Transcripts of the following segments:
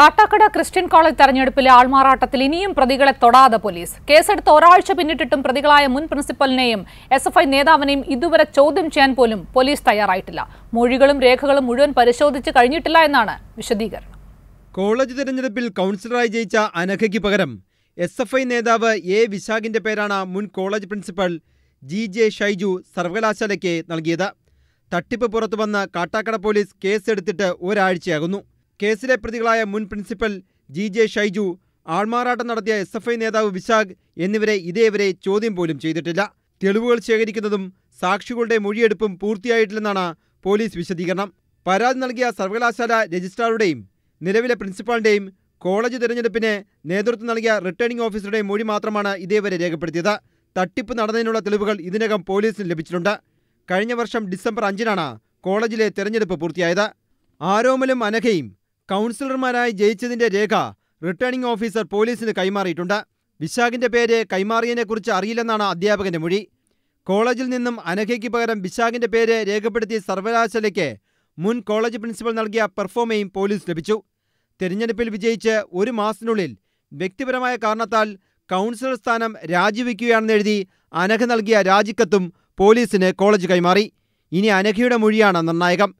Kattakada Christian college തെരഞ്ഞെടുപ്പിലെ ആൾമാറാട്ടത്തിൽ ഇനിയും പ്രതികളെ തൊടാതെ പോലീസ് കേസെടുത്ത് ഒരാഴ്ച പിന്നിട്ടിട്ടും പ്രതികളായ മുൻ പ്രിൻസിപ്പലിനെയും എസ് എഫ് ഐ നേതാവിനെയും ഇതുവരെ ചോദ്യം ചെയ്യാൻ പോലും പോലീസ് തയ്യാറായിട്ടില്ല മൊഴികളും രേഖകളും മുഴുവൻ പരിശോധിച്ച് കഴിഞ്ഞിട്ടില്ല എന്നാണ് വിശദീകരണം കോളേജ് തെരഞ്ഞെടുപ്പിൽ കൗൺസിലറായി ജയിച്ച അനഘയ്ക്ക് പകരം എസ് എഫ് ഐ നേതാവ് എ വിശാഖിന്റെ പേരാണ് മുൻ college principal G J Shaiju സർവകലാശാലയ്ക്ക് നൽകിയത് തട്ടിപ്പ് പുറത്തു വന്ന കാട്ടാക്കട പോലീസ് കേസെടുത്തിട്ട് ഒരാഴ്ചയാകുന്നു കേസിലെ പ്രതികളായ മുൻ പ്രിൻസിപ്പൽ ജി ജെ ഷൈജു ആൾമാറാട്ടം നടത്തിയ എസ് എഫ് ഐ നേതാവ് വിശാഖ് എന്നിവരെ ഇതേവരെ ചോദ്യം പോലും ചെയ്തിട്ടില്ല തെളിവുകൾ ശേഖരിക്കുന്നതും സാക്ഷികളുടെ മൊഴിയെടുപ്പും പൂർത്തിയായിട്ടില്ലെന്നാണ് പോലീസ് വിശദീകരണം പരാതി നൽകിയ സർവകലാശാല രജിസ്ട്രാറുടെയും നിലവിലെ പ്രിൻസിപ്പാളിൻ്റെയും കോളേജ് തിരഞ്ഞെടുപ്പിന് നേതൃത്വം നൽകിയ റിട്ടേണിംഗ് ഓഫീസറുടെ മൊഴി മാത്രമാണ് ഇതേവരെ രേഖപ്പെടുത്തിയത് തട്ടിപ്പ് നടന്നതിനുള്ള തെളിവുകൾ ഇതിനകം പോലീസിന് ലഭിച്ചിട്ടുണ്ട് കഴിഞ്ഞ വർഷം ഡിസംബർ അഞ്ചിനാണ് കോളേജിലെ തെരഞ്ഞെടുപ്പ് പൂർത്തിയായത് ആരോമലും അനഘയും കൗൺസിലർമാരായി ജയിച്ചതിന്റെ രേഖ റിട്ടേണിംഗ് ഓഫീസർ പോലീസിന് കൈമാറിയിട്ടുണ്ട് വിശാഖിന്റെ പേര് കൈമാറിയതിനെക്കുറിച്ച് അറിയില്ലെന്നാണ് അധ്യാപകന്റെ മൊഴി കോളേജിൽ നിന്നും അനഘയ്ക്ക് പകരം വിശാഖിന്റെ പേര് രേഖപ്പെടുത്തിയ സർവകലാശാലയ്ക്ക് മുൻ കോളേജ് പ്രിൻസിപ്പൽ നൽകിയ പെർഫോമയും പോലീസ് ലഭിച്ചു തെരഞ്ഞെടുപ്പിൽ വിജയിച്ച് ഒരു മാസത്തിനുള്ളിൽ വ്യക്തിപരമായ കാരണത്താൽ കൗൺസിലർ സ്ഥാനം രാജിവെക്കുകയാണെന്ന് എഴുതി അനഘ നൽകിയ രാജിക്കത്തും പോലീസിന് കോളേജ് കൈമാറി ഇനി അനഘയുടെ മൊഴിയാണ് നിർണായകം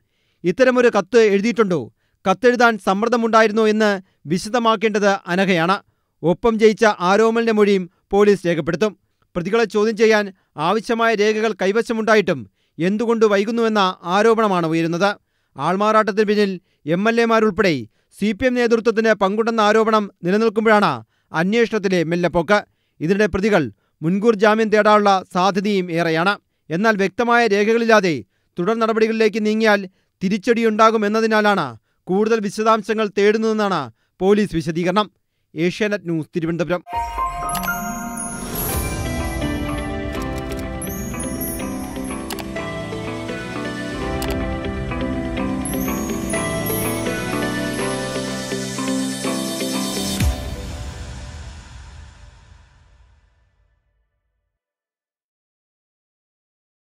ഇത്തരമൊരു കത്ത് എഴുതിയിട്ടുണ്ടോ കത്തെഴുതാൻ സമ്മർദ്ദമുണ്ടായിരുന്നോ എന്ന് വിശദമാക്കേണ്ടത് അനഘയാണ് ഒപ്പം ജയിച്ച ആരോമലിന്റെ മൊഴിയും പോലീസ് രേഖപ്പെടുത്തും പ്രതികളെ ചോദ്യം ചെയ്യാൻ ആവശ്യമായ രേഖകൾ കൈവശമുണ്ടായിട്ടും എന്തുകൊണ്ട് വൈകുന്നുവെന്ന ആരോപണമാണ് ഉയരുന്നത് ആൾമാറാട്ടത്തിന് പിന്നിൽ എം എൽ എമാരുൾപ്പെടെ സി പി എം നേതൃത്വത്തിന് പങ്കുണ്ടെന്ന ആരോപണം നിലനിൽക്കുമ്പോഴാണ് അന്വേഷണത്തിലെ മെല്ലപ്പോക്ക് ഇതിനിടെ പ്രതികൾ മുൻകൂർ ജാമ്യം തേടാനുള്ള സാധ്യതയും ഏറെയാണ് എന്നാൽ വ്യക്തമായ രേഖകളില്ലാതെ തുടർ നടപടികളിലേക്ക് നീങ്ങിയാൽ തിരിച്ചടിയുണ്ടാകുമെന്നതിനാലാണ് കൂടുതൽ വിശദാംശങ്ങൾ തേടുന്നതെന്നാണ് പോലീസ് വിശദീകരണം ഏഷ്യാനെറ്റ് ന്യൂസ് തിരുവനന്തപുരം